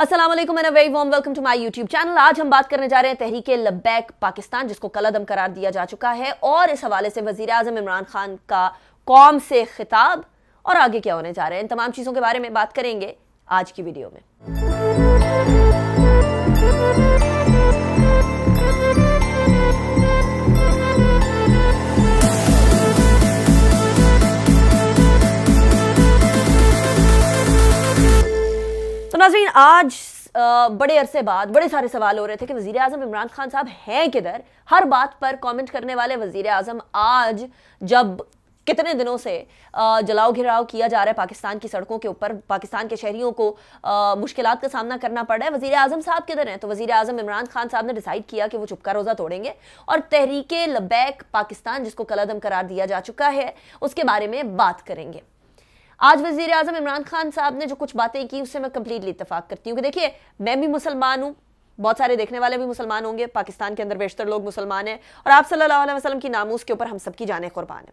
Aslam and very warm welcome to my YouTube channel आज हम बात करने जा रहे हैं तहरीक लब्बैक पाकिस्तान जिसको कलदम करार दिया जा चुका है और इस हवाले से वजी अजम इमरान खान का कौम से खिताब और आगे क्या होने जा रहे हैं इन तमाम चीज़ों के बारे में बात करेंगे आज की वीडियो में आज बड़े अरसे बाद बड़े सारे सवाल हो रहे थे कि वजीर आजम इमरान खान साहब हैं किधर हर बात पर कमेंट करने वाले वज़ी अजम आज जब कितने दिनों से जलाओ घिराव किया जा रहा है पाकिस्तान की सड़कों के ऊपर पाकिस्तान के शहरियों को मुश्किल का सामना करना पड़ रहा है वजीर अजम साहब किधर हैं तो वजीर अजम इमरान खान साहब ने डिसाइड किया कि वो चुपका रोज़ा तोड़ेंगे और तहरीके लबैक पाकिस्तान जिसको कलदम करार दिया जा चुका है उसके बारे में बात करेंगे आज वजीर अजम इमरान खान साहब ने जो कुछ बातें की उससे मैं कम्प्लीटली इतफाक करती हूँ कि देखिए मैं भी मुसलमान हूँ बहुत सारे देखने वाले भी मुसलमान होंगे पाकिस्तान के अंदर बेशतर लोग मुसलमान हैं और आप सल्लल्लाहु अलैहि वसल्लम की नामूस के ऊपर हम सबकी जान कुर्बान है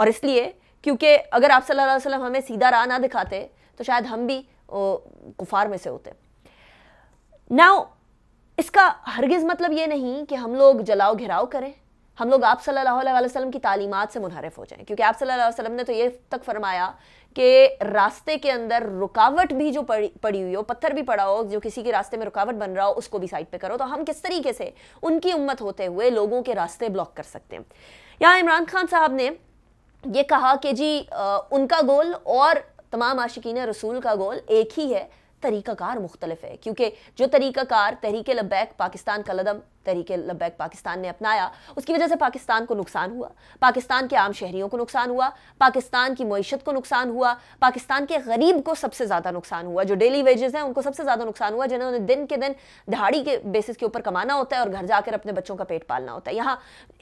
और इसलिए क्योंकि अगर आप सल्लल्लाहु अलैहि वसल्लम हमें सीधा राह ना दिखाते तो शायद हम भी कुफार में से होते नाउ इसका हरगिज़ मतलब ये नहीं कि हम लोग जलाओ घिराव करें हम लोग आप सल्लल्लाहु अलैहि वसल्लम की तालीमत से मुनहरफ हो जाएं क्योंकि आप सल्लल्लाहु अलैहि वसल्लम ने तो ये तक फरमाया कि रास्ते के अंदर रुकावट भी जो पड़ी पड़ी हुई हो पत्थर भी पड़ा हो जो किसी के रास्ते में रुकावट बन रहा हो उसको भी साइड पे करो तो हम किस तरीके से उनकी उम्मत होते हुए लोगों के रास्ते ब्लॉक कर सकते हैं यहाँ इमरान खान साहब ने यह कहा कि जी आ, उनका गोल और तमाम आशिकीन रसूल का गोल एक ही है तरीक़ाकार मुख्तलिफ है क्योंकि जो तरीक़ाकार तहरीक लबैक पाकिस्तान का लदम तरीके लबैक पाकिस्तान ने अपनाया उसकी वजह से पाकिस्तान को नुकसान हुआ पाकिस्तान के आम शहरीों को नुकसान हुआ पाकिस्तान की मीशत को नुकसान हुआ पाकिस्तान के गरीब को सबसे ज़्यादा नुकसान हुआ जो डेली वेजेस हैं उनको सबसे ज़्यादा नुकसान हुआ जिन्होंने दिन के दिन दहाड़ी के बेसिस के ऊपर कमाना होता है और घर जाकर अपने बच्चों का पेट पालना होता है यहाँ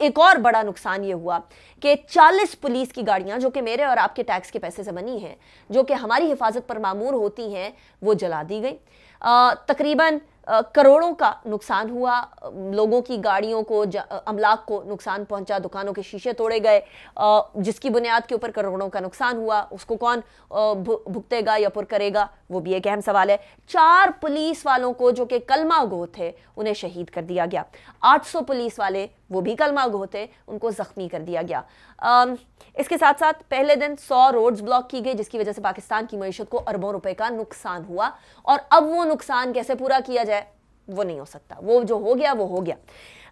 एक और बड़ा नुकसान ये हुआ कि चालीस पुलिस की गाड़ियाँ जो कि मेरे और आपके टैक्स के पैसे से बनी हैं जो कि हमारी हिफाजत पर मामूर होती हैं वो जला दी गई तकरीबन करोड़ों का नुकसान हुआ लोगों की गाड़ियों को अमलाक को नुकसान पहुंचा दुकानों के शीशे तोड़े गए जिसकी बुनियाद के ऊपर करोड़ों का नुकसान हुआ उसको कौन भुगतेगा या पुर करेगा वो भी एक अहम सवाल है चार पुलिस वालों को जो कि कलमा गो थे उन्हें शहीद कर दिया गया 800 पुलिस वाले वो भी कल माग होते उनको ज़ख्मी कर दिया गया आम, इसके साथ साथ पहले दिन सौ रोड्स ब्लॉक की गई जिसकी वजह से पाकिस्तान की मीशत को अरबों रुपए का नुकसान हुआ और अब वो नुकसान कैसे पूरा किया जाए वो नहीं हो सकता वो जो हो गया वो हो गया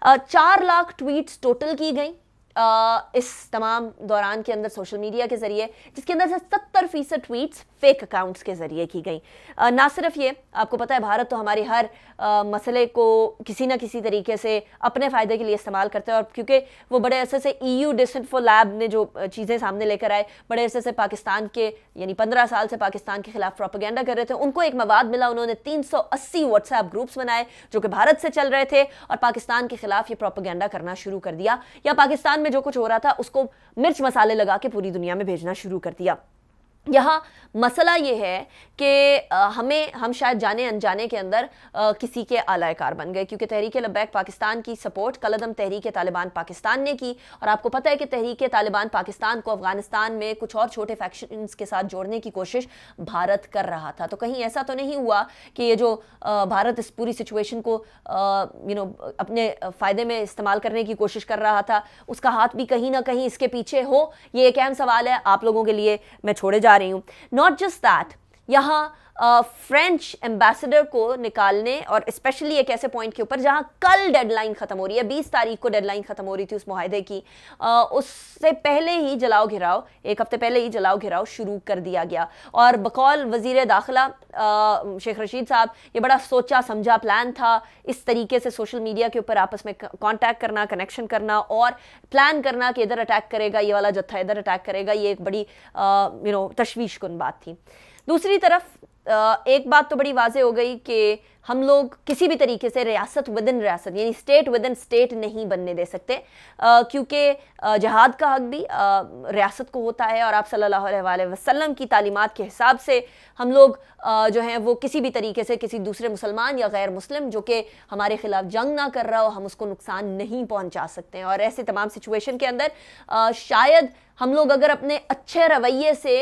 आ, चार लाख ट्वीट्स टोटल की गई इस तमाम दौरान के अंदर सोशल मीडिया के ज़रिए जिसके अंदर से सत्तर फीसद ट्वीट्स फेक अकाउंट्स के ज़रिए की गई ना सिर्फ ये आपको पता है भारत तो हमारे हर आ, मसले को किसी ना किसी तरीके से अपने फ़ायदे के लिए इस्तेमाल करते हैं और क्योंकि वो बड़े अरसे से ई यू डिसइनफो लैब ने जो चीज़ें सामने लेकर आए बड़े अरसे से पाकिस्तान के यानी पंद्रह साल से पाकिस्तान के खिलाफ प्रोपोगेंडा कर रहे थे उनको एक मवाद मिला उन्होंने तीन सौ अस्सी व्हाट्सएप ग्रुप्स बनाए जो कि भारत से चल रहे थे और पाकिस्तान के खिलाफ ये प्रोपोगेंडा करना शुरू कर दिया या पाकिस्तान में जो कुछ हो रहा था उसको मिर्च मसाले लगा के पूरी दुनिया में भेजना शुरू कर दिया यहाँ मसला ये है कि हमें हम शायद जाने अनजाने के अंदर आ, किसी के आलायकार बन गए क्योंकि तहरीक लबैक पाकिस्तान की सपोर्ट कलदम तहरीक तालिबान पाकिस्तान ने की और आपको पता है कि तहरीक तालिबान पाकिस्तान को अफगानिस्तान में कुछ और छोटे फैक्शन के साथ जोड़ने की कोशिश भारत कर रहा था तो कहीं ऐसा तो नहीं हुआ कि ये जो आ, भारत इस पूरी सिचुएशन को यू नो अपने फ़ायदे में इस्तेमाल करने की कोशिश कर रहा था उसका हाथ भी कहीं ना कहीं इसके पीछे हो ये एक अहम सवाल है आप लोगों के लिए मैं छोड़े जा Not just that, यहाँ फ्रेंच एम्बेसडर को निकालने और स्पेशली एक ऐसे पॉइंट के ऊपर जहाँ कल डेडलाइन ख़त्म हो रही है बीस तारीख को डेडलाइन ख़त्म हो रही थी उस माहदे की आ, उससे पहले ही जलाओ घिराव एक हफ्ते पहले ही जलाओ घिराव शुरू कर दिया गया और बकौल वजीर दाखिला शेख रशीद साहब ये बड़ा सोचा समझा प्लान था इस तरीके से सोशल मीडिया के ऊपर आपस में कॉन्टैक्ट करना कनेक्शन करना और प्लान करना कि इधर अटैक करेगा ये वाला जत्था इधर अटैक करेगा ये एक बड़ी यू नो तशवीश कन बात थी दूसरी तरफ एक बात तो बड़ी वाजे हो गई कि हम लोग किसी भी तरीके से रियासत विदिन रियासत यानी स्टेट विदिन स्टेट नहीं बनने दे सकते क्योंकि जहाद का हक भी रियासत को होता है और आप सल्लल्लाहु अलैहि वसल्लम की तालीमात के हिसाब से हम लोग जो हैं वो किसी भी तरीके से किसी दूसरे मुसलमान या गैर मुस्लिम जो कि हमारे ख़िलाफ़ जंग ना कर रहा हो हम उसको नुकसान नहीं पहुँचा सकते हैं और ऐसे तमाम सिचुएशन के अंदर शायद हम लोग अगर अपने अच्छे रवैये से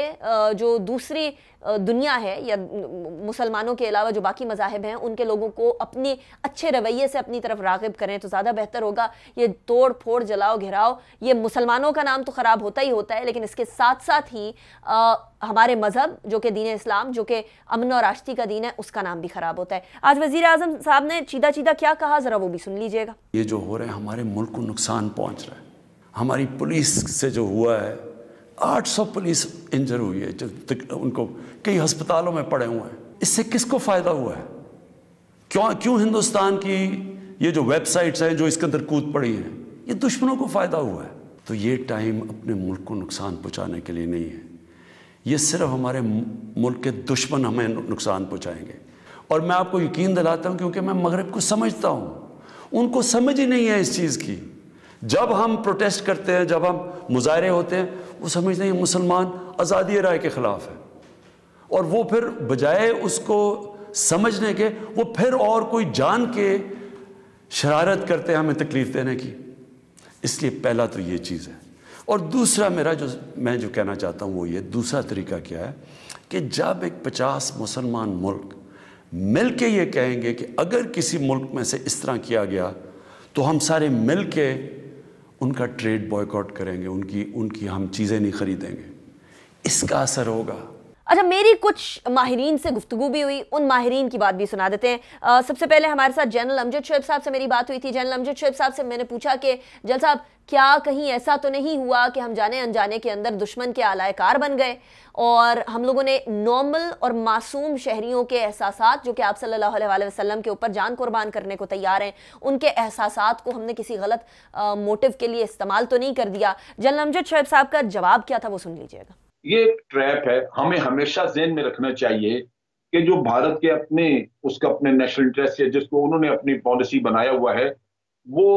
जो दूसरी दुनिया है या मुसलमानों के अलावा जो बाकी मजाहब हैं उनके लोगों को अपने अच्छे रवैये से अपनी तरफ रागब करें तो ज़्यादा बेहतर होगा ये तोड़ फोड़ जलाओ घिराओ ये मुसलमानों का नाम तो ख़राब होता ही होता है लेकिन इसके साथ साथ ही आ, हमारे मज़हब जो कि दीन इस्लाम जो कि अमन और आश्ती का दीन है उसका नाम भी ख़राब होता है आज वज़ी अजम साहब ने चीदा चीदा क्या कहा ज़रा वो भी सुन लीजिएगा ये जो हो रहा है हमारे मुल्क को नुकसान पहुँच रहा है हमारी पुलिस से जो हुआ है 800 पुलिस इंजर हुई है जो उनको कई अस्पतालों में पड़े हुए हैं इससे किसको फ़ायदा हुआ है क्यों क्यों हिंदुस्तान की ये जो वेबसाइट्स हैं जो इसके अंदर कूद पड़ी हैं ये दुश्मनों को फ़ायदा हुआ है तो ये टाइम अपने मुल्क को नुकसान पहुँचाने के लिए नहीं है ये सिर्फ हमारे मुल्क के दुश्मन हमें नुकसान पहुँचाएंगे और मैं आपको यकीन दिलाता हूँ क्योंकि मैं मगरब को समझता हूँ उनको समझ ही नहीं है इस चीज़ की जब हम प्रोटेस्ट करते हैं जब हम मुजाहरे होते हैं वो समझते हैं मुसलमान आज़ादी राय के ख़िलाफ़ है और वो फिर बजाय उसको समझने के वो फिर और कोई जान के शरारत करते हैं हमें तकलीफ़ देने की इसलिए पहला तो ये चीज़ है और दूसरा मेरा जो मैं जो कहना चाहता हूँ वो ये दूसरा तरीका क्या है कि जब एक पचास मुसलमान मुल्क मिल के ये कहेंगे कि अगर किसी मुल्क में से इस तरह किया गया तो हम सारे मिल के उनका ट्रेड बॉयकॉट करेंगे उनकी उनकी हम चीज़ें नहीं खरीदेंगे इसका असर होगा अच्छा मेरी कुछ माहरीन से गुफ्तु भी हुई उन माहरीन की बात भी सुना देते हैं सबसे पहले हमारे साथ जनरल अमजद शुएब साहब से मेरी बात हुई थी जनरल अमजद शुएब साहब से मैंने पूछा कि जनरल साहब क्या कहीं ऐसा तो नहीं हुआ कि हम जाने अनजाने के अंदर दुश्मन के आलायकार बन गए और हम लोगों ने नॉर्मल और मासूम शहरीों के एहसास जो कि आप सल्लल्लाहु अलैहि वसल्लम के ऊपर जान कुर्बान करने को तैयार हैं उनके एहसास को हमने किसी गलत आ, मोटिव के लिए इस्तेमाल तो नहीं कर दिया जनरल अमजद शुएब साहब का जवाब क्या था वो सुन लीजिएगा ये एक ट्रैप है हमें हमेशा जेन में रखना चाहिए कि जो भारत के अपने उसका अपने नेशनल इंटरेस्ट है जिसको उन्होंने अपनी पॉलिसी बनाया हुआ है वो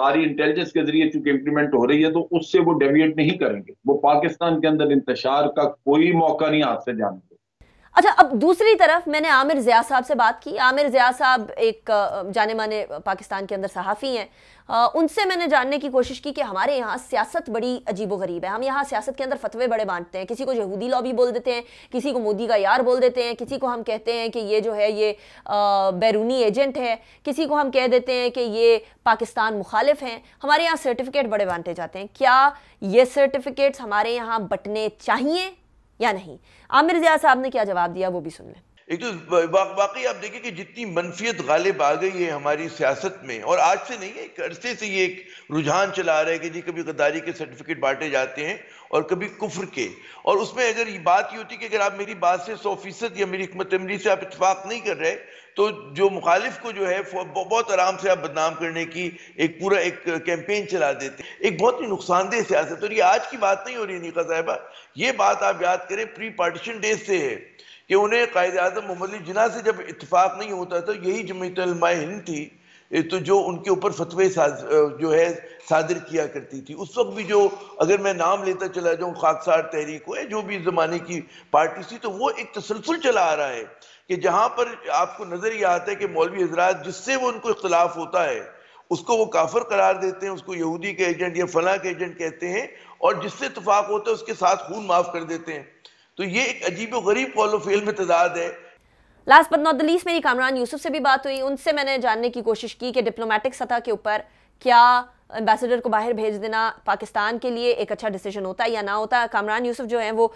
सारी इंटेलिजेंस के जरिए चूंकि इंप्लीमेंट हो रही है तो उससे वो डेविएट नहीं करेंगे वो पाकिस्तान के अंदर इंतजार का कोई मौका नहीं हाथ से जानेंगे अच्छा अब दूसरी तरफ मैंने आमिर ज़िया साहब से बात की आमिर ज़िया साहब एक जाने माने पाकिस्तान के अंदर सहाफ़ी हैं उनसे मैंने जानने की कोशिश की कि हमारे यहाँ सियासत बड़ी अजीबो गरीब है हम यहाँ सियासत के अंदर फतवे बड़े बांटते हैं किसी को यहूदी लॉबी बोल देते हैं किसी को मोदी का यार बोल देते हैं किसी को हम कहते हैं कि ये जो है ये बैरूनी एजेंट है किसी को हम कह देते हैं कि ये पाकिस्तान मुखालिफ हैं हमारे यहाँ सर्टिफिकेट बड़े बांटे जाते हैं क्या ये सर्टिफिकेट्स हमारे यहाँ बटने चाहिए या नहीं आमिर जिया साहब ने क्या जवाब दिया वो भी सुन लें एक तो वाकई आप देखिए कि जितनी मनफियत गालिब आ गई है हमारी सियासत में और आज से नहीं है एक अरसे से ये एक रुझान चला रहा है कि जी कभी गद्दारी के सर्टिफिकेट बांटे जाते हैं और कभी कुफ्र के और उसमें अगर ये बात ये होती कि अगर आप मेरी बात से सौ फीसद या मेरी हमत अमली से आप इतफाक नहीं कर रहे तो जो मुखालिफ को जो है बहुत आराम से आप बदनाम करने की एक पूरा एक कैंपेन चला देते एक बहुत ही नुकसानदेह सियासत और ये आज की बात नहीं हो रही निका साहबा ये बात आप याद करें प्री पार्टीशन डेज से है कि उन्हें कायद अजम मोहम्मद जिना से जब इतफाक़ नहीं होता तो यही जमीतलमा हिंद थी तो जो उनके ऊपर फतवे जो है सादर किया करती थी उस वक्त भी जो अगर मैं नाम लेता चला जाऊँ खाकसार तहरीक है जो भी ज़माने की पार्टी थी तो वो एक तसलसल चला आ रहा है कि जहाँ पर आपको नज़र ये आता है कि मौलवी हजरात जिससे वो उनको इख्तलाफ होता है उसको वो काफर करार देते हैं उसको यहूदी के एजेंट या फला के एजेंट कहते हैं और जिससे इतफाक़ होता है उसके साथ खून माफ़ कर देते हैं तो ये एक अजीब गरीब कॉलो फेल में तजाद है last but not the least मेरी कामरान यूसुफ से भी बात हुई उनसे मैंने जानने की कोशिश की कि डिप्लोमेटिक सतह के ऊपर क्या एम्बेसडर को बाहर भेज देना पाकिस्तान के लिए एक अच्छा डिसीजन होता है या ना होता है कामरान यूसुफ जो है वो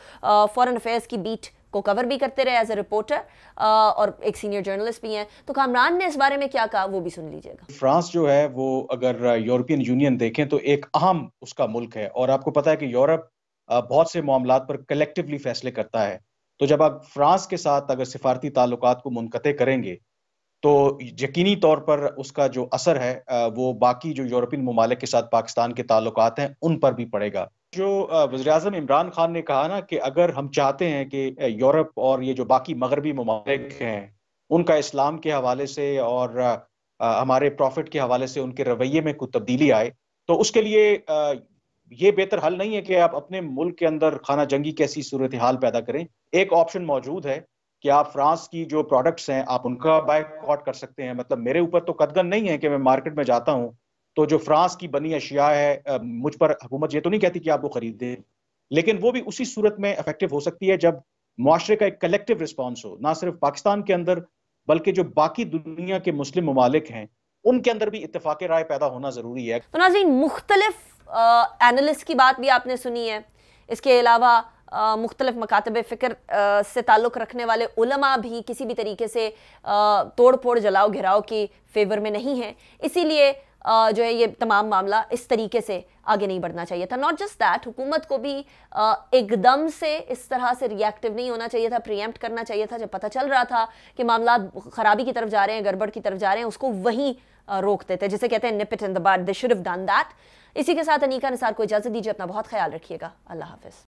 फॉरेन अफेयर्स की बीट को कवर भी करते रहे एज ए रिपोर्टर और एक सीनियर जर्नलिस्ट भी हैं तो कामरान ने इस बारे में क्या कहा वो भी सुन लीजिएगा फ्रांस जो है वो अगर यूरोपियन यूनियन देखें तो एक अहम उसका मुल्क है और आपको पता है कि यूरोप बहुत से मामला पर कलेक्टिवली फैसले करता है तो जब आप फ्रांस के साथ अगर सिफारती ताल्लुक को मुनकते करेंगे तो यकीनी तौर पर उसका जो असर है वो बाकी जो यूरोपियन ममालिक के साथ पाकिस्तान के ताल्लुक हैं उन पर भी पड़ेगा जो वजर अजम इमरान खान ने कहा ना कि अगर हम चाहते हैं कि यूरोप और ये जो बाकी मगरबी ममालिक हैं उनका इस्लाम के हवाले से और हमारे प्रॉफिट के हवाले से उनके रवैये में कुछ तब्दीली आए तो उसके लिए ये बेहतर हल नहीं है कि आप अपने मुल्क के अंदर खाना जंगी कैसी सूरत हाल पैदा करें एक ऑप्शन मौजूद है कि आप फ्रांस की जो प्रोडक्ट्स हैं आप उनका बायकॉट कर सकते हैं मतलब मेरे ऊपर तो कदगन नहीं है कि मैं मार्केट में जाता हूँ तो जो फ्रांस की बनी अशिया है मुझ पर हुकूमत ये तो नहीं कहती कि आप वो दें लेकिन वो भी उसी सूरत में इफेक्टिव हो सकती है जब माशरे का एक कलेक्टिव रिस्पॉन्स हो ना सिर्फ पाकिस्तान के अंदर बल्कि जो बाकी दुनिया के मुस्लिम ममालिक हैं उनके अंदर भी इतफाक़ राय पैदा होना ज़रूरी है तो नाजीन मुख्तलिफ एनालिस्ट की बात भी आपने सुनी है इसके अलावा मुख्तलिफ मकातब फ़िक्र से ताल्लुक़ रखने वाले उलमा भी किसी भी तरीके से तोड़ फोड़ जलाओ घिराव की फेवर में नहीं है इसीलिए जो है ये तमाम मामला इस तरीके से आगे नहीं बढ़ना चाहिए था नॉट जस्ट दैट हुकूमत को भी एकदम से इस तरह से रिएक्टिव नहीं होना चाहिए था प्रियम्प्ट करना चाहिए था जब पता चल रहा था कि मामला खराबी की तरफ जा रहे हैं गड़बड़ की तरफ जा रहे हैं उसको वहीं रोक देते जैसे कहते हैं nip it in the they should have done that इसी के साथ अनिका निसार को इजाजत दीजिए अपना बहुत ख्याल रखिएगा अल्लाह हाफिज